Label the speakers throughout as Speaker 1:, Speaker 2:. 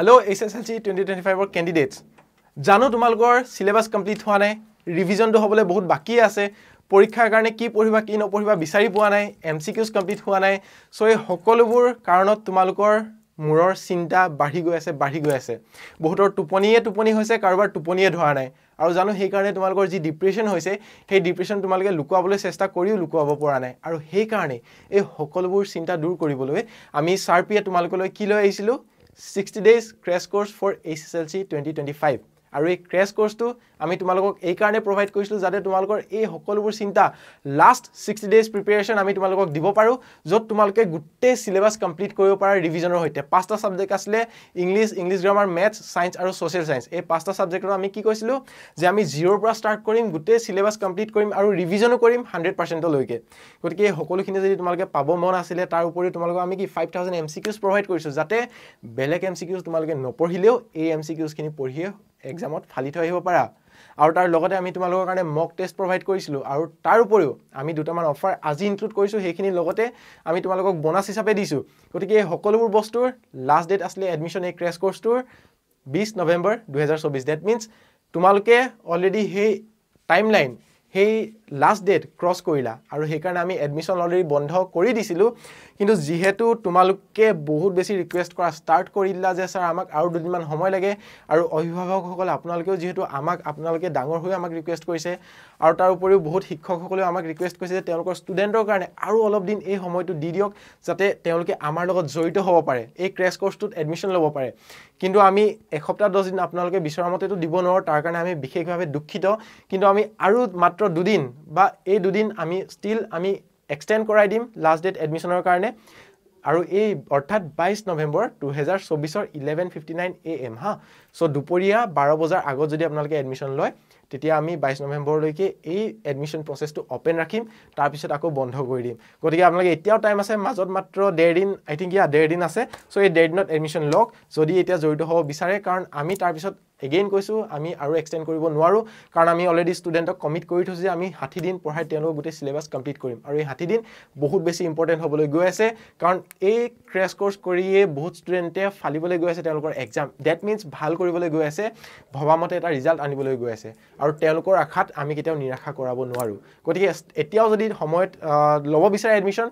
Speaker 1: Hello' H S L C twenty twenty ফাইভৰ candidates জানো তোমালোকৰ চিলেবাছ কমপ্লিট হোৱা নাই ৰিভিজনটো হ'বলৈ বহুত বাকী আছে পৰীক্ষাৰ কাৰণে কি পঢ়িবা কি নপঢ়িবা বিচাৰি পোৱা নাই এম চি কিউজ কমপ্লিট হোৱা নাই চ' এই সকলোবোৰ কাৰণত তোমালোকৰ মূৰৰ চিন্তা বাঢ়ি গৈ আছে বাঢ়ি গৈ আছে বহুতৰ টোপনিয়ে টোপনি হৈছে কাৰোবাৰ টোপনিয়ে ধৰা নাই আৰু জানো সেইকাৰণে তোমালোকৰ যি ডিপ্ৰেশ্যন হৈছে সেই ডিপ্ৰেশ্যন তোমালোকে লুকুৱাবলৈ চেষ্টা কৰিও লুকুৱাব পৰা নাই আৰু সেইকাৰণে এই সকলোবোৰ চিন্তা দূৰ কৰিবলৈ আমি চাৰ পিয়ে তোমালোকলৈ কি লৈ আহিছিলোঁ 60 days crash course for HSLC 2025. আৰু এই ক্ৰেছ কৰ্চটো আমি তোমালোকক এইকাৰণে প্ৰভাইড কৰিছিলোঁ যাতে তোমালোকৰ এই সকলোবোৰ চিন্তা লাষ্ট ছিক্সটি ডেইজ প্ৰিপেৰেশ্যন আমি তোমালোকক দিব পাৰোঁ য'ত তোমালোকে গোটেই চিলেবাছ কমপ্লিট কৰিব পাৰা ৰিভিজনৰ সৈতে পাঁচটা ছাবজেক্ট আছিলে English English grammar maths science আৰু ছ'চিয়েল ছায়েন্স এই পাঁচটা ছাবজেক্টত আমি কি কৈছিলোঁ যে আমি জিৰ'ৰ পৰা ষ্টাৰ্ট কৰিম গোটেই চিলেবাছ কমপ্লিট কৰিম আৰু ৰিভিজনো কৰিম হাণ্ড্ৰেড পাৰ্চেণ্টলৈকে গতিকে এই সকলোখিনি যদি তোমালোকে পাব মন আছিলে তাৰ উপৰিও তোমালোকক আমি কি five thousand M C Qs provide কৰিছোঁ যাতে বেলেগ এম চি কিউজ তোমালোকে নপঢ়িলেও এই এম চি কিউজখিনি পঢ়িয়ে এক্সামত ফালি থৈ আহিব পাৰা আৰু তাৰ লগতে আমি তোমালোকৰ কাৰণে মক টেষ্ট প্ৰভাইড কৰিছিলোঁ আৰু তাৰ উপৰিও আমি দুটামান অফাৰ আজি ইনক্লুড কৰিছোঁ সেইখিনিৰ লগতে আমি তোমালোকক বনাছ হিচাপে দিছোঁ গতিকে এই সকলোবোৰ বস্তুৰ লাষ্ট ডেট আছিলে এডমিশ্যন এই ক্ৰেছ কৰ্চটোৰ বিছ নৱেম্বৰ দুহেজাৰ চৌবিছ ডেট মিনছ তোমালোকে অলৰেডি সেই টাইমলাইন সেই লাষ্ট ডেট ক্ৰছ কৰিলা আৰু সেইকাৰণে আমি এডমিশ্যন অলৰেডি বন্ধ কৰি দিছিলোঁ কিন্তু যিহেতু তোমালোকে বহুত বেছি ৰিকুৱেষ্ট কৰা ষ্টাৰ্ট কৰি দিলা যে ছাৰ আমাক আৰু দুদিনমান সময় লাগে আৰু অভিভাৱকসকলে আপোনালোকেও যিহেতু আমাক আপোনালোকে ডাঙৰ হৈ আমাক ৰিকুৱেষ্ট কৰিছে আৰু তাৰ উপৰিও বহুত শিক্ষকসকলেও আমাক ৰিকুৱেষ্ট কৰিছে যে তেওঁলোকৰ ষ্টুডেণ্টৰ কাৰণে আৰু অলপ দিন এই সময়টো দি দিয়ক যাতে তেওঁলোকে আমাৰ লগত জড়িত হ'ব পাৰে এই ক্ৰেছ কৰ্চটোত এডমিশ্যন ল'ব পাৰে কিন্তু আমি এসপ্তাহ দহদিন আপোনালোকে বিচৰা মতেতো দিব নোৱাৰোঁ তাৰ কাৰণে আমি বিশেষভাৱে দুখিত কিন্তু আমি আৰু মাত্ৰ দুদিন বা এই দুদিন আমি ষ্টিল আমি এক্সটেণ্ড কৰাই দিম লাষ্ট ডেট এডমিশ্যনৰ কাৰণে আৰু এই অৰ্থাৎ বাইছ নৱেম্বৰ দুহেজাৰ চৌবিছৰ eleven fifty nine A M হা চ' দুপৰীয়া বাৰ বজাৰ আগত যদি আপোনালোকে এডমিশ্যন লয় তেতিয়া আমি বাইছ নৱেম্বৰলৈকে এই এডমিশ্যন প্ৰচেছটো অ'পেন ৰাখিম তাৰপিছত আকৌ বন্ধ কৰি দিম গতিকে আপোনালোকে এতিয়াও টাইম আছে মাজত মাত্ৰ ডেৰ দিন আই থিংক ইয়াৰ ডেৰ দিন আছে চ' এই ডেৰ দিনত এডমিশ্যন লওক যদি এতিয়া জড়িত হ'ব বিচাৰে কাৰণ আমি তাৰপিছত এগেইন কৈছোঁ আমি আৰু এক্সটেণ্ড কৰিব নোৱাৰোঁ কাৰণ আমি অলৰেডি ষ্টুডেণ্টক কমিট কৰি থৈছোঁ যে আমি ষাঠি দিন পঢ়াই তেওঁলোকক গোটেই চিলেবাছ কমপ্লিট কৰিম আৰু এই ষাঠি দিন বহুত বেছি ইম্পৰ্টেণ্ট হ'বলৈ গৈ আছে কাৰণ এই ক্ৰেছ কৰ্চ কৰিয়েই বহুত ষ্টুডেণ্টে ফালিবলৈ গৈ আছে তেওঁলোকৰ এক্সাম ডেট মিনছ ভাল কৰিবলৈ গৈ আছে ভবামতে এটা ৰিজাল্ট আনিবলৈ গৈ আছে আৰু তেওঁলোকৰ আশাত আমি কেতিয়াও নিৰাশা কৰাব নোৱাৰোঁ গতিকে এতিয়াও যদি সময়ত ল'ব বিচাৰে এডমিশ্যন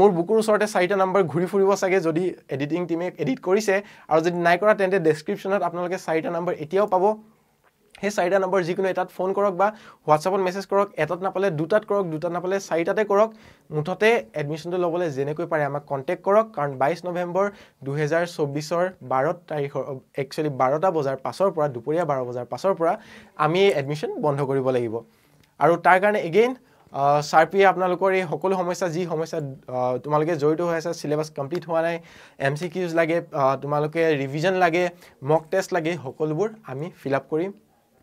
Speaker 1: মোৰ বুকুৰ ওচৰতে চাৰিটা নাম্বাৰ ঘূৰি ফুৰিব চাগে যদি এডিটিং টিমে এডিট কৰিছে আৰু যদি নাই কৰা তেন্তে ডেছক্ৰিপশ্যনত আপোনালোকে চাৰিটা নাম্বাৰ এতিয়াও পাব সেই চাৰিটা নম্বৰ যিকোনো এটাত ফোন কৰক বা হোৱাটছআপত মেছেজ কৰক এটাত নাপালে দুটাত কৰক দুটাত নাপালে চাৰিটাতে কৰক মুঠতে এডমিশ্যনটো ল'বলৈ যেনেকৈ পাৰে আমাক কণ্টেক্ট কৰক কাৰণ বাইছ নৱেম্বৰ দুহেজাৰ চৌব্বিছৰ বাৰ তাৰিখৰ একচুৱেলি বাৰটা বজাৰ পাছৰ পৰা দুপৰীয়া বাৰ বজাৰ পাছৰ পৰা আমি এডমিশ্যন বন্ধ কৰিব লাগিব আৰু তাৰ কাৰণে এগেইন চাৰ পিয়ে আপোনালোকৰ এই সকলো সমস্যা যি সমস্যা তোমালোকে জড়িত হৈ আছে চিলেবাছ কমপ্লিট হোৱা নাই এম চি কিউজ লাগে তোমালোকে ৰিভিজন লাগে মক টেষ্ট লাগে সকলোবোৰ আমি ফিল আপ কৰিম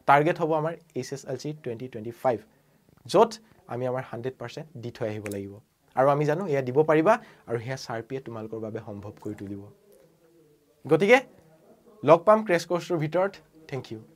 Speaker 1: টাৰ্গেট হ'ব আমাৰ H S L C twenty twenty five য'ত আমি আমাৰ হাণ্ড্ৰেড পাৰ্চেণ্ট দি থৈ আহিব লাগিব আৰু আমি জানো এয়া দিব পাৰিবা আৰু সেয়া চাৰ পিয়ে তোমালোকৰ বাবে সম্ভৱ কৰি তুলিব গতিকে লগ পাম ক্ৰেছ কৰ্চটোৰ ভিতৰত থেংক ইউ